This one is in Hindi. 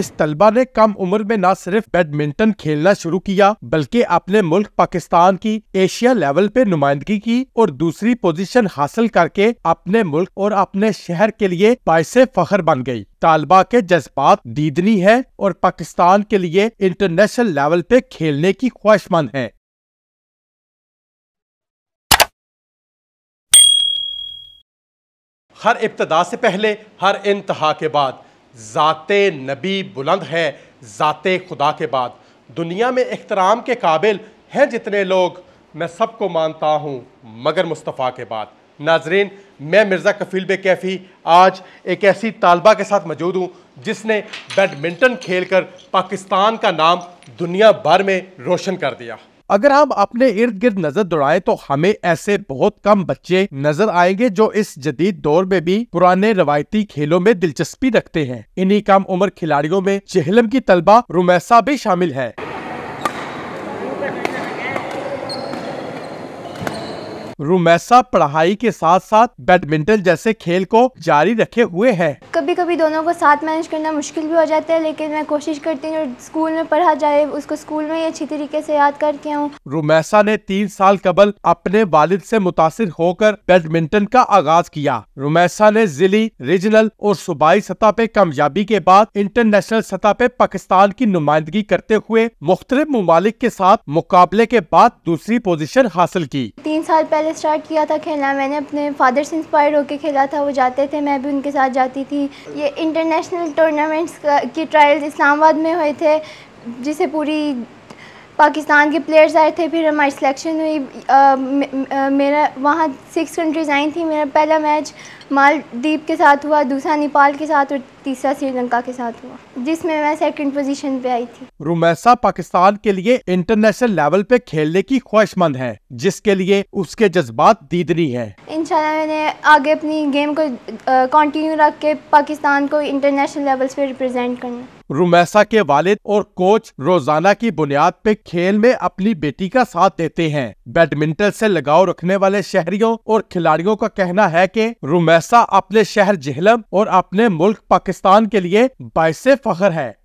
इस तलबा ने कम उम्र में न सिर्फ बैडमिंटन खेलना शुरू किया बल्कि अपने मुल्क पाकिस्तान की एशिया लेवल पे नुमाइंदगी की और दूसरी पोजीशन हासिल करके अपने मुल्क और अपने शहर के लिए पैसे फखर बन गई तलबा के जज्बात दीदनी है और पाकिस्तान के लिए इंटरनेशनल लेवल पे खेलने की ख्वाहिशमंद है हर इब्तदा से पहले हर इंतहा के बाद ज़ात नबी बुलंद है ज़ात खुदा के बाद दुनिया में एहतराम के काबिल हैं जितने लोग मैं सबको मानता हूँ मगर मुस्तफ़ा के बाद नाजरीन मैं मिर्ज़ा कफ़ील बे कैफ़ी आज एक ऐसी तालबा के साथ मौजूद हूँ जिसने बैडमिंटन खेलकर पाकिस्तान का नाम दुनिया भर में रोशन कर दिया अगर हम अपने इर्द गिर्द नजर दौड़ाए तो हमें ऐसे बहुत कम बच्चे नजर आएंगे जो इस जदीद दौर में भी पुराने रवायती खेलों में दिलचस्पी रखते हैं इन्हीं कम उम्र खिलाड़ियों में चेहलम की तलबा रुमैसा भी शामिल है रुमैसा पढ़ाई के साथ साथ बैडमिंटन जैसे खेल को जारी रखे हुए है कभी कभी दोनों को साथ मैनेज करना मुश्किल भी हो जाता है लेकिन मैं कोशिश करती हूँ स्कूल में पढ़ा जाए उसको स्कूल में अच्छी तरीके ऐसी याद करके आऊँ रुमैसा ने तीन साल कबल अपने वालिद ऐसी मुतासर होकर बैडमिंटन का आगाज किया रुमैसा ने जिली रीजनल और सूबाई सतह पे कामयाबी के बाद इंटरनेशनल सतह पे पाकिस्तान की नुमाइंदगी करते हुए मुख्तलिफ ममालिक के साथ मुकाबले के बाद दूसरी पोजीशन हासिल की तीन साल पहले पहले स्टार्ट किया था खेलना मैंने अपने फादर से इंस्पायर होकर खेला था वो जाते थे मैं भी उनके साथ जाती थी ये इंटरनेशनल टूर्नामेंट्स के ट्रायल्स इस्लामाबाद में हुए थे जिसे पूरी पाकिस्तान के प्लेयर्स आए थे फिर हमारी सिलेक्शन हुई आ, मे, आ, मेरा वहाँ सिक्स कंट्रीज आई थी मेरा पहला मैच मालदीप के साथ हुआ दूसरा नेपाल के साथ और तीसरा श्रीलंका के साथ हुआ जिसमें मैं सेकंड पोजीशन पे आई थी रुमैसा पाकिस्तान के लिए इंटरनेशनल लेवल पे खेलने की ख्वाहिशमंद है जिसके लिए उसके जज्बात दीदनी है इनशाला मैंने आगे अपनी गेम को कंटिन्यू रख के पाकिस्तान को इंटरनेशनल लेवल पे रिप्रेजेंट करना रुमैसा के वालिद और कोच रोजाना की बुनियाद पे खेल में अपनी बेटी का साथ देते हैं बैडमिंटन से लगाव रखने वाले शहरियों और खिलाड़ियों का कहना है कि रुमैसा अपने शहर जहलम और अपने मुल्क पाकिस्तान के लिए बायसे फखर है